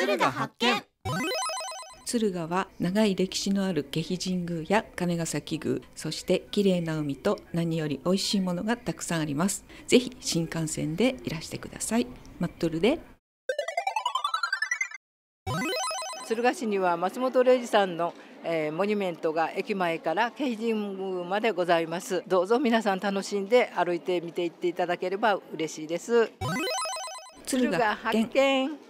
鶴が発見敦賀は長い歴史のある下肥神宮や金ヶ崎宮そして綺麗な海と何より美味しいものがたくさんありますぜひ新幹線でいらしてくださいマットルで敦賀市には松本零士さんの、えー、モニュメントが駅前から京浜宮までございますどうぞ皆さん楽しんで歩いて見ていっていただければ嬉しいです敦賀発見